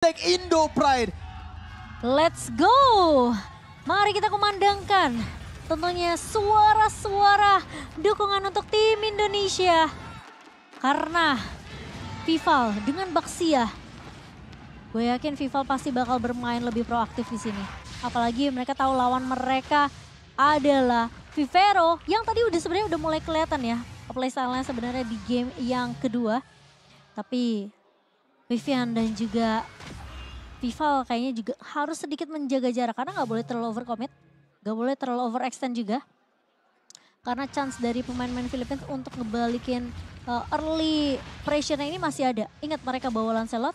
Take Indo Pride. Let's go. Mari kita kumandangkan tentunya suara-suara dukungan untuk tim Indonesia. Karena Vival dengan Baksia, gue yakin Vival pasti bakal bermain lebih proaktif di sini. Apalagi mereka tahu lawan mereka adalah Vivero yang tadi udah sebenarnya udah mulai kelihatan ya playstyle-nya sebenarnya di game yang kedua. Tapi Vivian dan juga Vival kayaknya juga harus sedikit menjaga jarak karena nggak boleh terlalu overcommit, nggak boleh terlalu overextend juga. Karena chance dari pemain-pemain Filipina untuk ngebalikin uh, early pressure ini masih ada. Ingat mereka bawa Lancelot,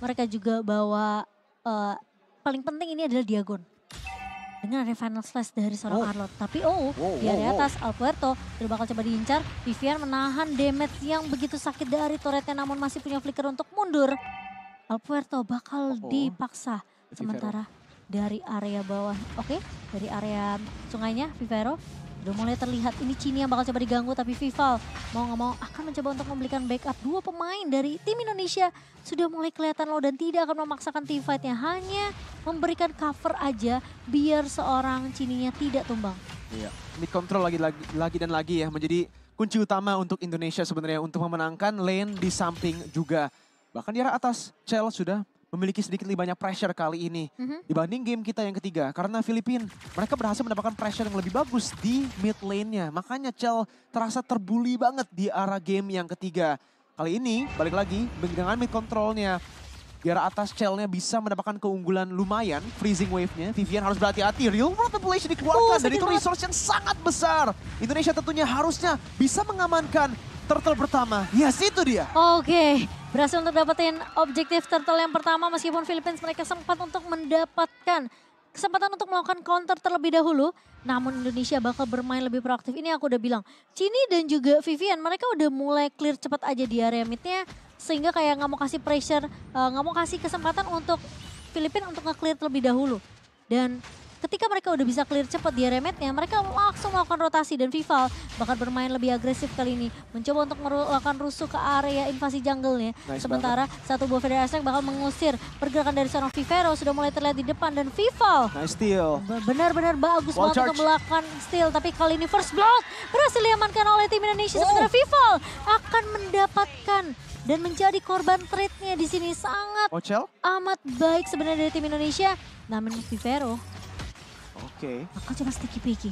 mereka juga bawa uh, paling penting ini adalah Diagon dengan refinal slash dari seorang oh. Arlot. Tapi oh, wow, di area atas wow. Alberto sudah bakal coba diincar. Vivian menahan damage yang begitu sakit dari Torretnya namun masih punya flicker untuk mundur. Alberto bakal oh. dipaksa. Sementara dari area bawah, oke, okay, dari area sungainya Vivero Udah mulai terlihat ini Cini yang bakal coba diganggu tapi Vival mau nggak mau akan mencoba untuk memberikan backup dua pemain dari tim Indonesia sudah mulai kelihatan loh dan tidak akan memaksakan team fight hanya memberikan cover aja biar seorang nya tidak tumbang. Iya, mid control lagi, lagi lagi dan lagi ya menjadi kunci utama untuk Indonesia sebenarnya untuk memenangkan lane di samping juga bahkan di arah atas Chell sudah memiliki sedikit lebih banyak pressure kali ini mm-hmm. dibanding game kita yang ketiga. Karena Filipin mereka berhasil mendapatkan pressure yang lebih bagus di mid lane-nya. Makanya Cel terasa terbuli banget di arah game yang ketiga. Kali ini balik lagi dengan mid control Di arah atas nya bisa mendapatkan keunggulan lumayan freezing wave-nya. Vivian harus berhati-hati. Real World Population dikeluarkan oh, dan itu resource yang sangat besar. Indonesia tentunya harusnya bisa mengamankan turtle pertama. Yes, itu dia. Oke, okay. berhasil untuk dapetin objektif turtle yang pertama meskipun Philippines mereka sempat untuk mendapatkan kesempatan untuk melakukan counter terlebih dahulu. Namun Indonesia bakal bermain lebih proaktif. Ini aku udah bilang, Cini dan juga Vivian mereka udah mulai clear cepat aja di area midnya. Sehingga kayak nggak mau kasih pressure, eh, nggak uh, mau kasih kesempatan untuk Filipina untuk nge-clear terlebih dahulu. Dan ketika mereka udah bisa clear cepat di remetnya, mereka langsung melakukan rotasi dan Vival bahkan bermain lebih agresif kali ini. Mencoba untuk melakukan rusuh ke area invasi jungle-nya. Nice Sementara banget. satu buah Federer Aztec bakal mengusir pergerakan dari seorang Vivero sudah mulai terlihat di depan dan Vival. Nice steal. Benar-benar bagus Wall banget untuk melakukan steal tapi kali ini first block berhasil diamankan oleh tim Indonesia. Oh. Sementara Vival akan mendapatkan dan menjadi korban trade-nya di sini sangat Ocel? amat baik sebenarnya dari tim Indonesia. Namun Vivero Oke. Okay. Aku cuma sticky picky.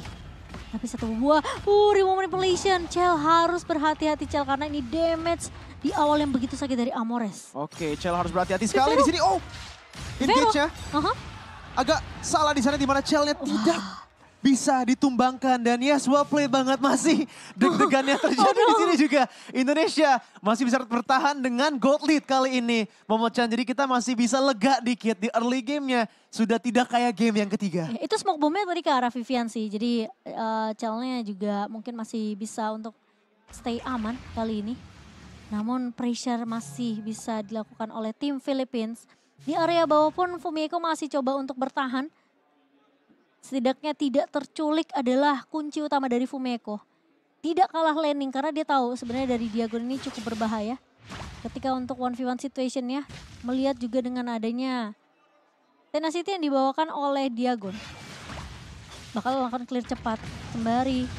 Tapi satu buah, uh, remove Manipulation. Cel harus berhati-hati Cel karena ini damage di awal yang begitu sakit dari Amores. Oke, okay, Cel harus berhati-hati sekali Vero. di sini. Oh, engage-nya. Uh -huh. Agak salah di sana di mana Celnya tidak bisa ditumbangkan dan yes well played banget masih deg-degannya terjadi oh, no. di sini juga Indonesia masih bisa bertahan dengan gold lead kali ini memecah jadi kita masih bisa lega dikit di early gamenya sudah tidak kayak game yang ketiga ya, itu smoke bombnya tadi ke arah Vivian sih jadi uh, channelnya juga mungkin masih bisa untuk stay aman kali ini namun pressure masih bisa dilakukan oleh tim Philippines di area bawah pun Fumiko masih coba untuk bertahan setidaknya tidak terculik adalah kunci utama dari Fumeko. Tidak kalah landing karena dia tahu sebenarnya dari Diagon ini cukup berbahaya. Ketika untuk 1v1 situation ya, melihat juga dengan adanya tenacity yang dibawakan oleh Diagon. Bakal akan clear cepat, sembari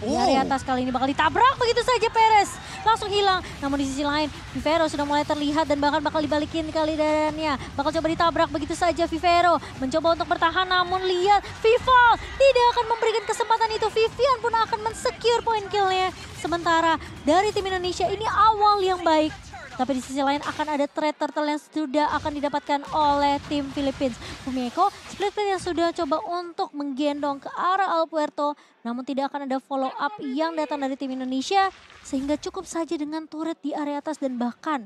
Oh. Di area atas kali ini bakal ditabrak begitu saja Perez. Langsung hilang. Namun di sisi lain Vivero sudah mulai terlihat dan bahkan bakal dibalikin kali darahnya. Bakal coba ditabrak begitu saja Vivero. Mencoba untuk bertahan namun lihat Vival tidak akan memberikan kesempatan itu. Vivian pun akan mensecure poin killnya. Sementara dari tim Indonesia ini awal yang baik tapi di sisi lain akan ada trade turtle yang sudah akan didapatkan oleh tim Philippines. Fumiko split pin yang sudah coba untuk menggendong ke arah Al Namun tidak akan ada follow up yang datang dari tim Indonesia. Sehingga cukup saja dengan turret di area atas dan bahkan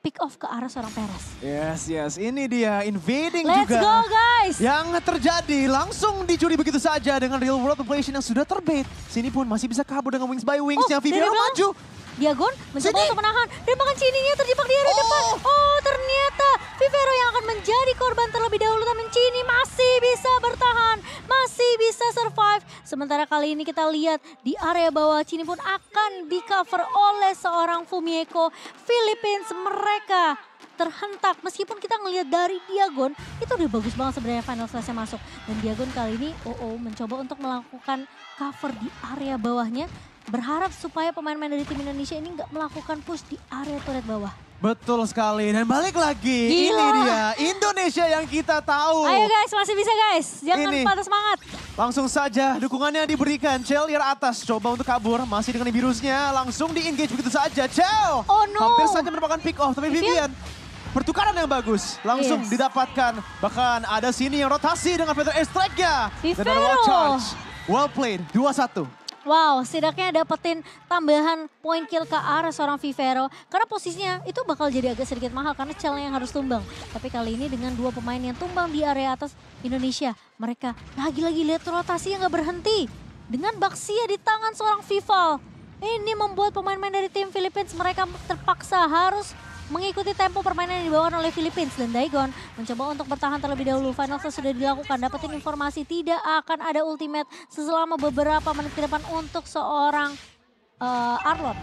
pick off ke arah seorang Perez. Yes, yes. Ini dia invading Let's juga. Let's go guys. Yang terjadi langsung dicuri begitu saja dengan real world population yang sudah terbit. Sini pun masih bisa kabur dengan wings by wings oh, yang Video maju. Diagon mencoba Sini. untuk menahan. makan Cininya terjebak di area oh. depan. Oh ternyata Vivero yang akan menjadi korban terlebih dahulu. Tapi Cini masih bisa bertahan. Masih bisa survive. Sementara kali ini kita lihat di area bawah Cini pun akan di cover oleh seorang Fumieko. Philippines mereka terhentak. Meskipun kita ngelihat dari Diagon. Itu udah bagus banget sebenarnya final slash masuk. Dan Diagon kali ini oh, oh mencoba untuk melakukan cover di area bawahnya berharap supaya pemain-pemain dari tim Indonesia ini nggak melakukan push di area turret bawah. Betul sekali. Dan balik lagi, Gila. ini dia Indonesia yang kita tahu. Ayo guys, masih bisa guys. Jangan ini. patah semangat. Langsung saja dukungannya diberikan. Cel atas, coba untuk kabur. Masih dengan virusnya, langsung di-engage begitu saja. Cel! Oh no! Hampir saja merupakan pick off, tapi Vivian pertukaran yang bagus langsung yes. didapatkan. Bahkan ada sini yang rotasi dengan Peter Airstrike-nya. Dan ada wall charge. Well played, 2-1. Wow, setidaknya dapetin tambahan poin kill ke arah seorang Vivero. Karena posisinya itu bakal jadi agak sedikit mahal karena celnya yang harus tumbang. Tapi kali ini dengan dua pemain yang tumbang di area atas Indonesia. Mereka lagi-lagi lihat rotasi yang gak berhenti. Dengan Baksia di tangan seorang Vival. Ini membuat pemain-pemain dari tim Philippines mereka terpaksa harus mengikuti tempo permainan yang dibawa oleh Philippines dan Daigon mencoba untuk bertahan terlebih dahulu. Final sudah dilakukan. Dapetin informasi tidak akan ada ultimate selama beberapa menit ke depan untuk seorang uh, Arlon.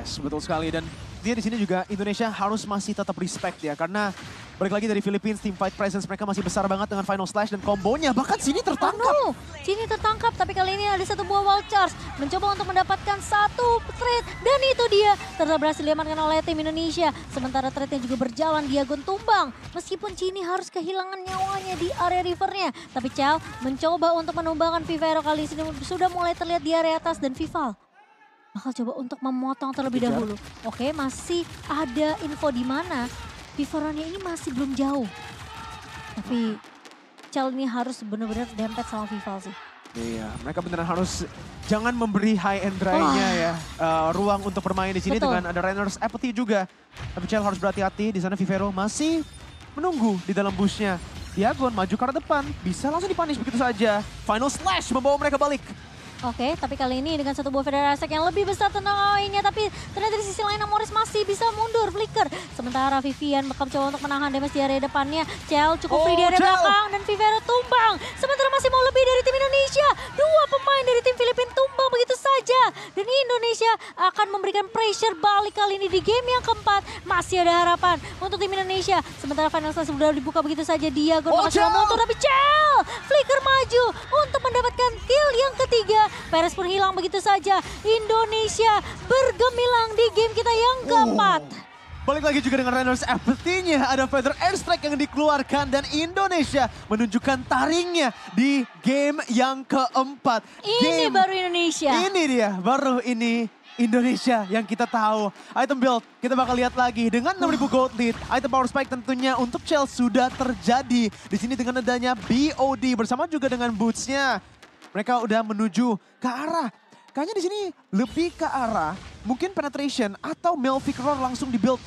Yes, betul sekali dan dia di sini juga Indonesia harus masih tetap respect ya karena balik lagi dari Philippines team fight presence mereka masih besar banget dengan final slash dan kombonya bahkan sini tertangkap. Oh no. Sini tertangkap tapi kali ini ada satu buah wall charge mencoba untuk mendapatkan satu trade dan itu dia ternyata berhasil diamankan oleh tim Indonesia sementara trade-nya juga berjalan Diagon tumbang meskipun Cini harus kehilangan nyawanya di area rivernya tapi Chow mencoba untuk menumbangkan Vivero kali ini sudah mulai terlihat di area atas dan Vival bakal coba untuk memotong terlebih dahulu. Oke, masih ada info di mana Vivoronnya ini masih belum jauh. Tapi Cal ini harus benar-benar dempet sama Vival sih. Iya, mereka beneran harus jangan memberi high and dry-nya oh. ya. Uh, ruang untuk bermain di sini Betul. dengan ada runners Apathy juga. Tapi Cel harus berhati-hati, di sana Vivero masih menunggu di dalam busnya. Diagon ya, maju ke arah depan, bisa langsung dipanis begitu saja. Final Slash membawa mereka balik Oke, tapi kali ini dengan satu buah Federasek yang lebih besar tenang AI-nya. Tapi ternyata di sisi lain Amoris masih bisa mundur, flicker. Sementara Vivian bakal coba untuk menahan damage di area depannya. Cel cukup oh, free di oh, area Chell. belakang dan Vivian tumbang. Sementara masih mau lebih dari tim Indonesia. memberikan pressure balik kali ini di game yang keempat. Masih ada harapan untuk tim Indonesia. Sementara final slice sudah dibuka begitu saja. Diagon oh, masih mundur tapi Cel! Flicker maju untuk mendapatkan kill yang ketiga. Perez pun hilang begitu saja. Indonesia bergemilang di game kita yang oh. keempat. Oh. Balik lagi juga dengan Reynolds FPT-nya. Ada feather airstrike yang dikeluarkan dan Indonesia menunjukkan taringnya di game yang keempat. Ini game, baru Indonesia. Ini dia, baru ini Indonesia yang kita tahu. Item build kita bakal lihat lagi dengan 6000 gold lead. Item power spike tentunya untuk Chel sudah terjadi. Di sini dengan adanya BOD bersama juga dengan bootsnya. Mereka udah menuju ke arah. Kayaknya di sini lebih ke arah mungkin penetration atau Melvic Roar langsung di build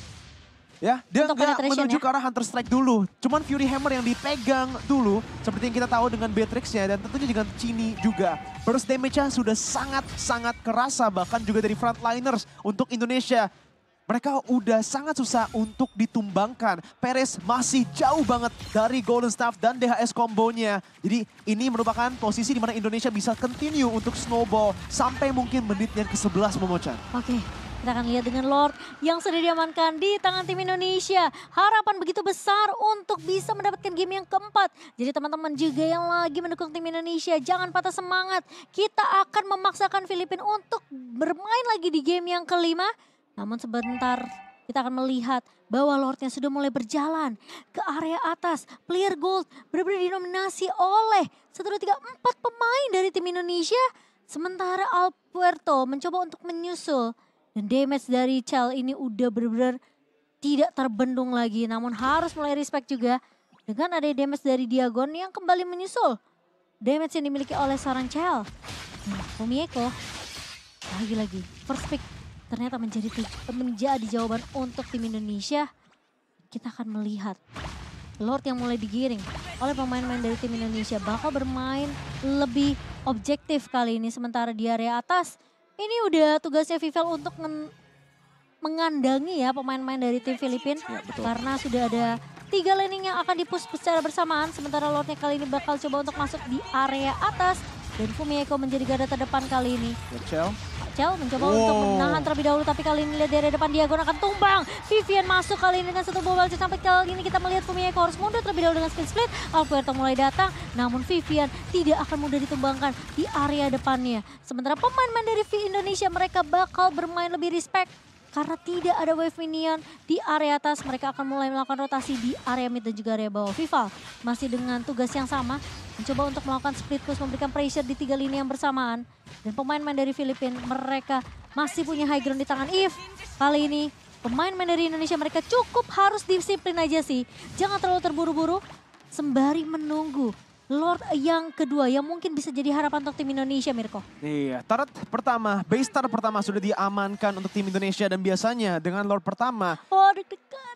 Ya, dia nggak menuju ya? ke arah Hunter Strike dulu. Cuman Fury Hammer yang dipegang dulu. Seperti yang kita tahu dengan Beatrix-nya dan tentunya dengan Cini juga. Burst damage-nya sudah sangat-sangat kerasa. Bahkan juga dari frontliners untuk Indonesia. Mereka udah sangat susah untuk ditumbangkan. Perez masih jauh banget dari Golden Staff dan DHS kombonya. Jadi ini merupakan posisi di mana Indonesia bisa continue untuk snowball sampai mungkin menit yang ke-11 memocan. Oke, okay. Kita akan lihat dengan Lord yang sudah diamankan di tangan tim Indonesia. Harapan begitu besar untuk bisa mendapatkan game yang keempat. Jadi teman-teman juga yang lagi mendukung tim Indonesia, jangan patah semangat. Kita akan memaksakan Filipina untuk bermain lagi di game yang kelima. Namun sebentar kita akan melihat bahwa Lordnya sudah mulai berjalan ke area atas. Player Gold benar-benar dinominasi oleh satu tiga empat pemain dari tim Indonesia. Sementara Alpuerto mencoba untuk menyusul dan damage dari Chal ini udah bener-bener tidak terbendung lagi. Namun harus mulai respect juga dengan ada damage dari Diagon yang kembali menyusul. Damage yang dimiliki oleh seorang Chal. Nah, Fumieko lagi-lagi first pick ternyata menjadi menjadi jawaban untuk tim Indonesia. Kita akan melihat Lord yang mulai digiring oleh pemain-pemain dari tim Indonesia bakal bermain lebih objektif kali ini sementara di area atas ini udah tugasnya Vivel untuk mengandangi ya pemain-pemain dari tim Filipina ya, karena sudah ada tiga landing yang akan dipus secara bersamaan sementara Lordnya kali ini bakal coba untuk masuk di area atas dan Fumieko menjadi garda terdepan kali ini. Good Jauh mencoba wow. untuk menahan terlebih dahulu tapi kali ini lihat dari depan Diagon akan tumbang. Vivian masuk kali ini dengan satu bola balcon sampai kali ini kita melihat Fumieko harus mundur terlebih dahulu dengan skin split. Alberto mulai datang namun Vivian tidak akan mudah ditumbangkan di area depannya. Sementara pemain-pemain dari Indonesia mereka bakal bermain lebih respect karena tidak ada wave minion di area atas. Mereka akan mulai melakukan rotasi di area mid dan juga area bawah. Vival masih dengan tugas yang sama. Mencoba untuk melakukan split push memberikan pressure di tiga lini yang bersamaan. Dan pemain-pemain dari Filipina mereka masih punya high ground di tangan If. Kali ini pemain-pemain dari Indonesia mereka cukup harus disiplin aja sih. Jangan terlalu terburu-buru sembari menunggu Lord eh, yang kedua yang mungkin bisa jadi harapan untuk tim Indonesia Mirko. Iya, turret pertama, base star pertama sudah diamankan untuk tim Indonesia dan biasanya dengan Lord pertama oh,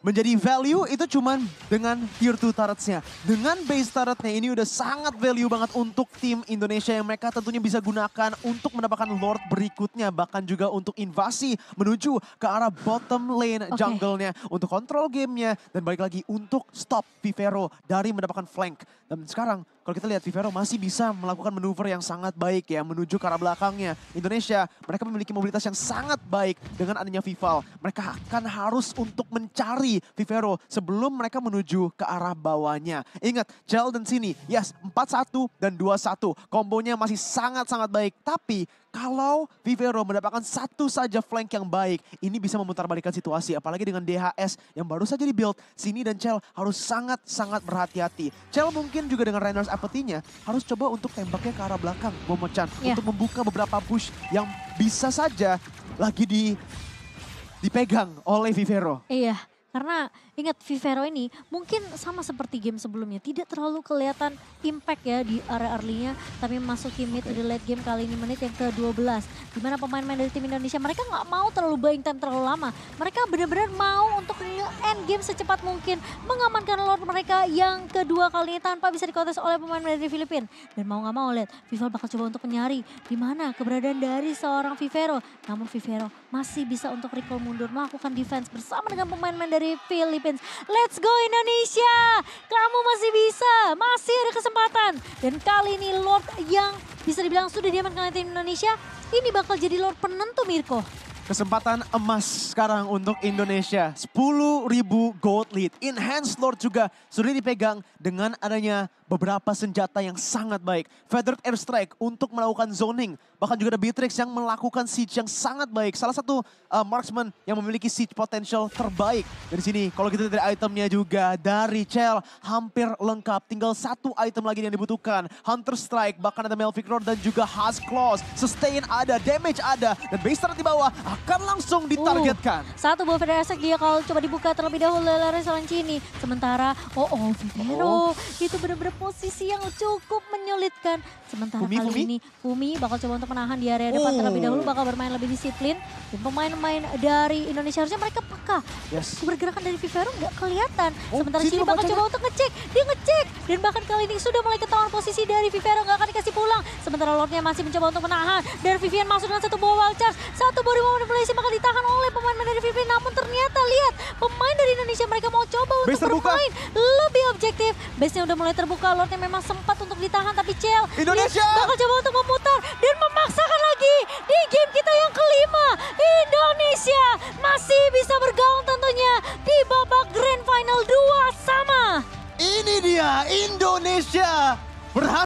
menjadi value itu cuman dengan tier 2 turretsnya. Dengan base turretnya ini udah sangat value banget untuk tim Indonesia yang mereka tentunya bisa gunakan untuk mendapatkan Lord berikutnya bahkan juga untuk invasi menuju ke arah bottom lane okay. jungle-nya untuk kontrol gamenya dan balik lagi untuk stop Vivero dari mendapatkan flank. Dan sekarang kalau kita lihat Vivero masih bisa melakukan manuver yang sangat baik ya menuju ke arah belakangnya. Indonesia mereka memiliki mobilitas yang sangat baik dengan adanya Vival. Mereka akan harus untuk mencari Vivero sebelum mereka menuju ke arah bawahnya. Ingat, Jel dan sini, yes 4-1 dan 2-1. Kombonya masih sangat-sangat baik, tapi kalau Vivero mendapatkan satu saja flank yang baik, ini bisa memutarbalikkan situasi. Apalagi dengan DHS yang baru saja dibuild, Sini dan Cel harus sangat-sangat berhati-hati. Cel mungkin juga dengan Reynolds apetinya harus coba untuk tembaknya ke arah belakang, Bomochan. Yeah. Untuk membuka beberapa push yang bisa saja lagi di dipegang oleh Vivero. Iya, karena ingat Vivero ini mungkin sama seperti game sebelumnya tidak terlalu kelihatan impact ya di area early-nya tapi memasuki mid okay. the late game kali ini menit yang ke-12 dimana pemain-pemain dari tim Indonesia mereka nggak mau terlalu buying time terlalu lama mereka benar-benar mau untuk end game secepat mungkin mengamankan lord mereka yang kedua kali ini tanpa bisa dikontes oleh pemain dari Filipina dan mau nggak mau lihat Vivero bakal coba untuk menyari di mana keberadaan dari seorang Vivero namun Vivero masih bisa untuk recall mundur melakukan defense bersama dengan pemain-pemain dari Philippines. Let's go Indonesia! Kamu masih bisa, masih ada kesempatan. Dan kali ini Lord yang bisa dibilang sudah diamankan oleh tim Indonesia, ini bakal jadi Lord penentu Mirko. Kesempatan emas sekarang untuk Indonesia. 10.000 gold lead. Enhanced Lord juga sudah dipegang dengan adanya beberapa senjata yang sangat baik. Feathered Airstrike untuk melakukan zoning. Bahkan juga ada Beatrix yang melakukan siege yang sangat baik. Salah satu uh, marksman yang memiliki siege potential terbaik. Dari sini kalau kita dari itemnya juga dari Chell hampir lengkap. Tinggal satu item lagi yang dibutuhkan. Hunter Strike, bahkan ada Melvic Roar dan juga Husk Claws. Sustain ada, damage ada. Dan base di bawah akan langsung uh, ditargetkan. Uh, satu buah Feathered Airstrike dia kalau coba dibuka terlebih dahulu oleh selanjutnya ini. Sementara, oh, oh Vivero. Oh. Itu benar-benar posisi yang cukup menyulitkan. Sementara Fumi, kali Fumi. ini Fumi bakal coba untuk menahan di area depan oh. terlebih dahulu oh. bakal bermain lebih disiplin. Dan pemain-pemain dari Indonesia harusnya mereka peka. Yes. Bergerakan dari Vivero nggak kelihatan. Oh, Sementara sini bakal coba untuk ngecek. Dia ngecek dan bahkan kali ini sudah mulai ketahuan posisi dari Vivero nggak akan dikasih pulang. Sementara Lordnya masih mencoba untuk menahan. Dan Vivian masuk dengan satu bawah wild charge. Satu body manipulasi bakal ditahan oleh pemain-pemain dari Vivian. Namun ternyata lihat pemain dari Indonesia mereka mau coba untuk bermain lebih objektif. Base-nya udah mulai terbuka Mega Lordnya memang sempat untuk ditahan tapi Cel Indonesia bakal coba untuk memutar dan memaksakan lagi di game kita yang kelima. Indonesia masih bisa bergaung tentunya di babak Grand Final 2 sama. Ini dia Indonesia berhasil.